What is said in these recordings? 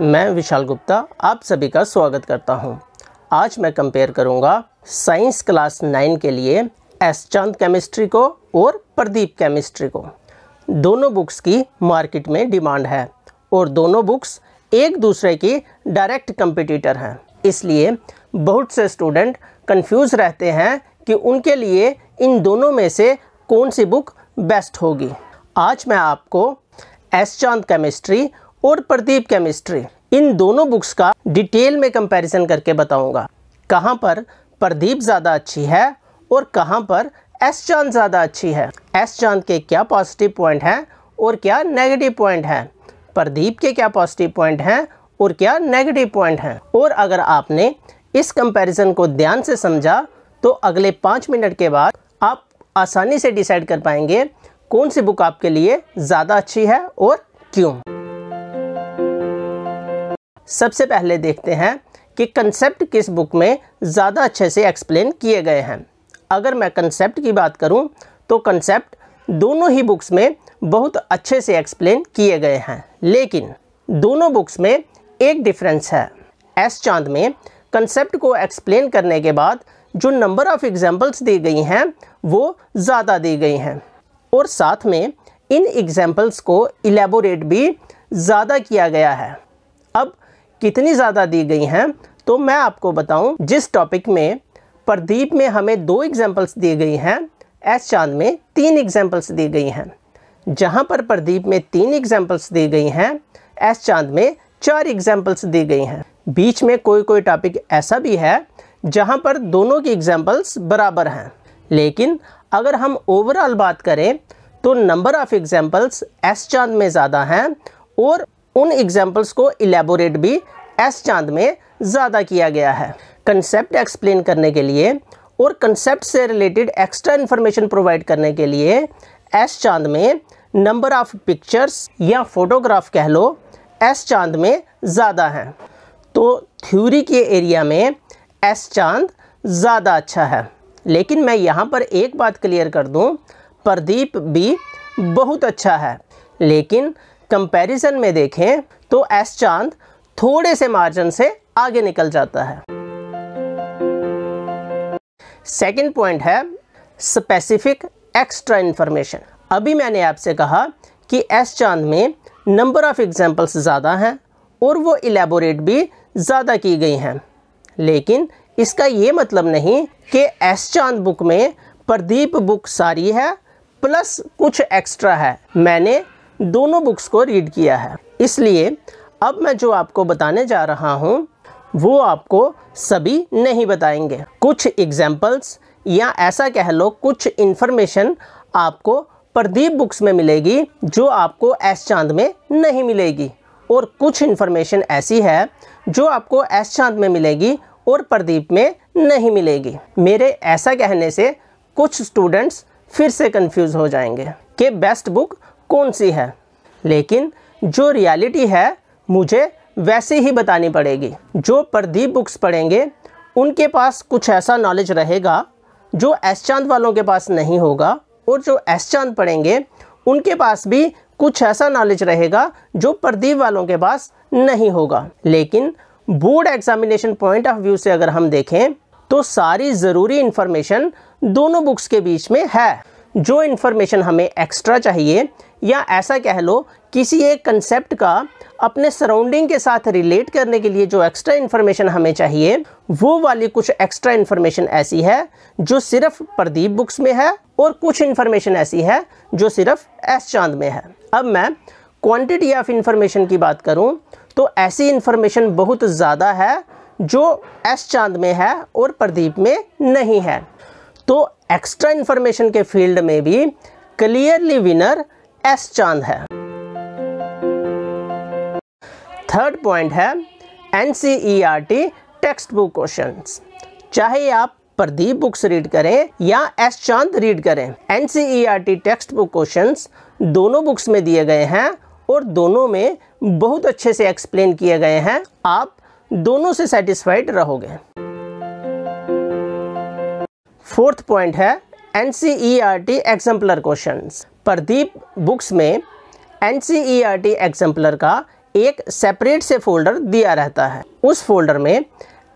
मैं विशाल गुप्ता आप सभी का स्वागत करता हूं। आज मैं कंपेयर करूंगा साइंस क्लास नाइन के लिए एस चांद केमिस्ट्री को और प्रदीप केमिस्ट्री को दोनों बुक्स की मार्केट में डिमांड है और दोनों बुक्स एक दूसरे की डायरेक्ट कंपटीटर हैं इसलिए बहुत से स्टूडेंट कंफ्यूज रहते हैं कि उनके लिए इन दोनों में से कौन सी बुक बेस्ट होगी आज मैं आपको एस चांद केमिस्ट्री और प्रदीप केमिस्ट्री इन दोनों बुक्स का डिटेल में कंपैरिजन करके बताऊंगा कहाँ पर प्रदीप ज़्यादा अच्छी है और कहाँ पर एस चांद ज़्यादा अच्छी है एस चांद के क्या पॉजिटिव पॉइंट हैं और क्या नेगेटिव पॉइंट हैं प्रदीप के क्या पॉजिटिव पॉइंट हैं और क्या नेगेटिव पॉइंट हैं और अगर आपने इस कंपैरिजन को ध्यान से समझा तो अगले पाँच मिनट के बाद आप आसानी से डिसाइड कर पाएंगे कौन सी बुक आपके लिए ज़्यादा अच्छी है और क्यों सबसे पहले देखते हैं कि कंसेप्ट किस बुक में ज़्यादा अच्छे से एक्सप्लेन किए गए हैं अगर मैं कंसेप्ट की बात करूं तो कंसेप्ट दोनों ही बुक्स में बहुत अच्छे से एक्सप्लेन किए गए हैं लेकिन दोनों बुक्स में एक डिफरेंस है एस चांद में कंसेप्ट को एक्सप्लेन करने के बाद जो नंबर ऑफ़ एग्जाम्पल्स दी गई हैं वो ज़्यादा दी गई हैं और साथ में इन एग्ज़ाम्पल्स को इलेबोरेट भी ज़्यादा किया गया है अब कितनी ज़्यादा दी गई हैं तो मैं आपको बताऊं जिस टॉपिक में प्रदीप में हमें दो एग्जाम्पल्स दी गई हैं एस चांद में तीन एग्जाम्पल्स दी गई हैं जहाँ पर प्रदीप में तीन एग्जाम्पल्स दी गई हैं एस चांद में चार एग्जाम्पल्स दी गई हैं बीच में कोई कोई टॉपिक ऐसा भी है जहाँ पर दोनों की एग्जाम्पल्स बराबर हैं लेकिन अगर हम ओवरऑल बात करें तो number of examples S Chand में ज़्यादा हैं और उन एग्जाम्पल्स को इलेबोरेट भी एस चांद में ज़्यादा किया गया है कंसेप्ट एक्सप्लेन करने के लिए और कंसेप्ट से रिलेटेड एक्स्ट्रा इन्फॉर्मेशन प्रोवाइड करने के लिए एस चांद में नंबर ऑफ पिक्चर्स या फोटोग्राफ कह लो एस चांद में ज़्यादा हैं तो थ्योरी के एरिया में एस चांद ज़्यादा अच्छा है लेकिन मैं यहाँ पर एक बात क्लियर कर दूँ प्रदीप भी बहुत अच्छा है लेकिन कंपैरिजन में देखें तो एस चांद थोड़े से मार्जिन से आगे निकल जाता है सेकंड पॉइंट है स्पेसिफिक एक्स्ट्रा इन्फॉर्मेशन अभी मैंने आपसे कहा कि एस चांद में नंबर ऑफ़ एग्जाम्पल्स ज़्यादा हैं और वो इलेबोरेट भी ज़्यादा की गई हैं लेकिन इसका ये मतलब नहीं कि एस चांद बुक में प्रदीप बुक सारी है प्लस कुछ एक्स्ट्रा है मैंने दोनों बुक्स को रीड किया है इसलिए अब मैं जो आपको बताने जा रहा हूँ वो आपको सभी नहीं बताएंगे कुछ एग्जाम्पल्स या ऐसा कह लो कुछ इन्फॉर्मेशन आपको प्रदीप बुक्स में मिलेगी जो आपको एस चांद में नहीं मिलेगी और कुछ इन्फॉर्मेशन ऐसी है जो आपको एस चांद में मिलेगी और प्रदीप में नहीं मिलेगी मेरे ऐसा कहने से कुछ स्टूडेंट्स फिर से कंफ्यूज हो जाएंगे कि बेस्ट बुक कौन सी है लेकिन जो रियलिटी है मुझे वैसे ही बतानी पड़ेगी जो प्रदीप बुक्स पढ़ेंगे उनके पास कुछ ऐसा नॉलेज रहेगा जो एस चांद वालों के पास नहीं होगा और जो एस चांद पढ़ेंगे उनके पास भी कुछ ऐसा नॉलेज रहेगा जो प्रदीप वालों के पास नहीं होगा लेकिन board examination point of view से अगर हम देखें तो सारी ज़रूरी इन्फॉर्मेशन दोनों बुक्स के बीच में है जो इन्फॉर्मेशन हमें एक्स्ट्रा चाहिए या ऐसा कह लो किसी एक कंसेप्ट का अपने सराउंडिंग के साथ रिलेट करने के लिए जो एक्स्ट्रा इन्फॉर्मेशन हमें चाहिए वो वाली कुछ एक्स्ट्रा इन्फॉर्मेशन ऐसी है जो सिर्फ प्रदीप बुक्स में है और कुछ इन्फॉर्मेशन ऐसी है जो सिर्फ एस चांद में है अब मैं क्वांटिटी ऑफ इन्फॉर्मेशन की बात करूँ तो ऐसी इन्फॉर्मेशन बहुत ज़्यादा है जो एस चांद में है और प्रदीप में नहीं है तो एक्स्ट्रा इन्फॉर्मेशन के फील्ड में भी क्लियरली विनर एस चांद है थर्ड पॉइंट है N C E R T text book question चाहे आप प्रदीप बुक्स रीड करें या एस चांद रीड करें N C E R T text book question दोनों बुक्स में दिए गए हैं और दोनों में बहुत अच्छे से एक्सप्लेन किए गए हैं आप दोनों से सेटिस्फाइड रहोगे फोर्थ पॉइंट है N C E R T exemplar question Pradeep books में N C E R T exemplar का एक सेपरेट से फोल्डर दिया रहता है उस फोल्डर में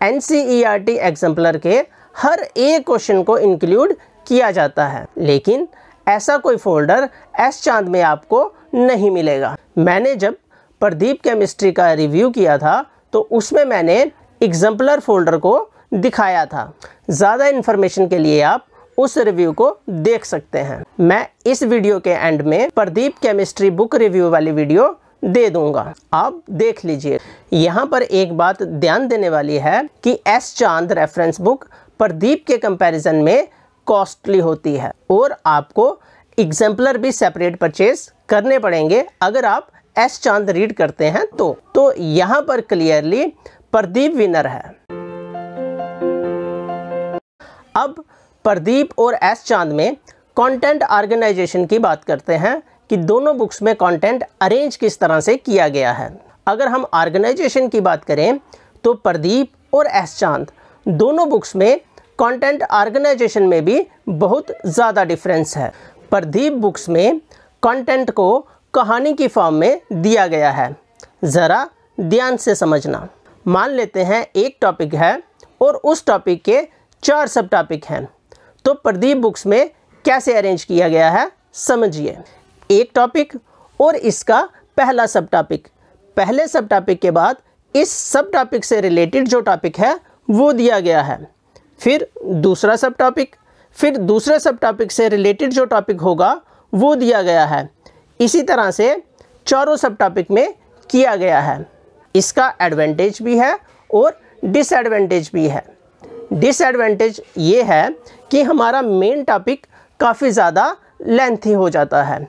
N C E R T exemplar के हर एक क्वेश्चन को इंक्लूड किया जाता है लेकिन ऐसा कोई फोल्डर एस चांद में आपको नहीं मिलेगा मैंने जब प्रदीप केमिस्ट्री का रिव्यू किया था तो उसमें मैंने एग्जाम्पलर फोल्डर को दिखाया था ज़्यादा इन्फॉर्मेशन के लिए आप उस रिव्यू को देख सकते हैं मैं इस वीडियो के एंड में प्रदीप केमिस्ट्री बुक रिव्यू वाली वीडियो दे दूंगा आप देख लीजिए यहाँ पर एक बात ध्यान देने वाली है कि एस चांद रेफरेंस बुक प्रदीप के कंपैरिजन में कॉस्टली होती है और आपको एग्जाम्पलर भी सेपरेट परचेज करने पड़ेंगे अगर आप एस चांद रीड करते हैं तो, तो यहाँ पर क्लियरली प्रदीप विनर है अब प्रदीप और एस चांद में कंटेंट ऑर्गेनाइजेशन की बात करते हैं कि दोनों बुक्स में कंटेंट अरेंज किस तरह से किया गया है अगर हम ऑर्गेनाइजेशन की बात करें तो प्रदीप और एस चांद दोनों बुक्स में कंटेंट ऑर्गेनाइजेशन में भी बहुत ज़्यादा डिफरेंस है प्रदीप बुक्स में कंटेंट को कहानी की फॉर्म में दिया गया है ज़रा ध्यान से समझना मान लेते हैं एक टॉपिक है और उस टॉपिक के चार सब टॉपिक हैं तो प्रदीप बुक्स में कैसे अरेंज किया गया है समझिए एक टॉपिक और इसका पहला सब टॉपिक पहले सब टॉपिक के बाद इस सब टॉपिक से रिलेटेड जो टॉपिक है वो दिया गया है फिर दूसरा सब टॉपिक फिर दूसरे सब टॉपिक से रिलेटेड जो टॉपिक होगा वो दिया गया है इसी तरह से चारों सब टॉपिक में किया गया है इसका एडवांटेज भी है और डिसएडवांटेज भी है डिसएडवांटेज ये है कि हमारा मेन टॉपिक काफ़ी ज़्यादा लेंथी हो जाता है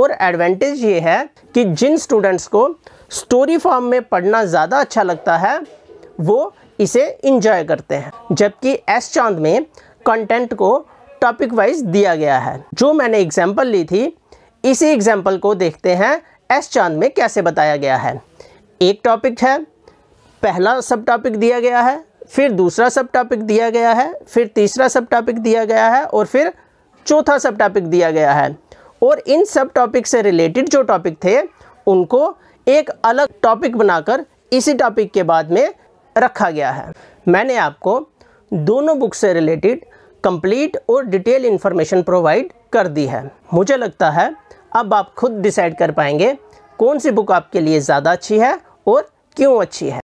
और एडवांटेज ये है कि जिन स्टूडेंट्स को स्टोरी फॉर्म में पढ़ना ज़्यादा अच्छा लगता है वो इसे इंजॉय करते हैं जबकि एस चांद में कंटेंट को टॉपिक वाइज दिया गया है जो मैंने एग्जाम्पल ली थी इसी एग्जाम्पल को देखते हैं एस चांद में कैसे बताया गया है एक टॉपिक है पहला सब टॉपिक दिया गया है फिर दूसरा सब टॉपिक दिया गया है फिर तीसरा सब टॉपिक दिया गया है और फिर चौथा सब टॉपिक दिया गया है और इन सब टॉपिक से रिलेटेड जो टॉपिक थे उनको एक अलग टॉपिक बनाकर इसी टॉपिक के बाद में रखा गया है मैंने आपको दोनों बुक से रिलेटेड कंप्लीट और डिटेल इन्फॉर्मेशन प्रोवाइड कर दी है मुझे लगता है अब आप खुद डिसाइड कर पाएंगे कौन सी बुक आपके लिए ज़्यादा अच्छी है और क्यों अच्छी है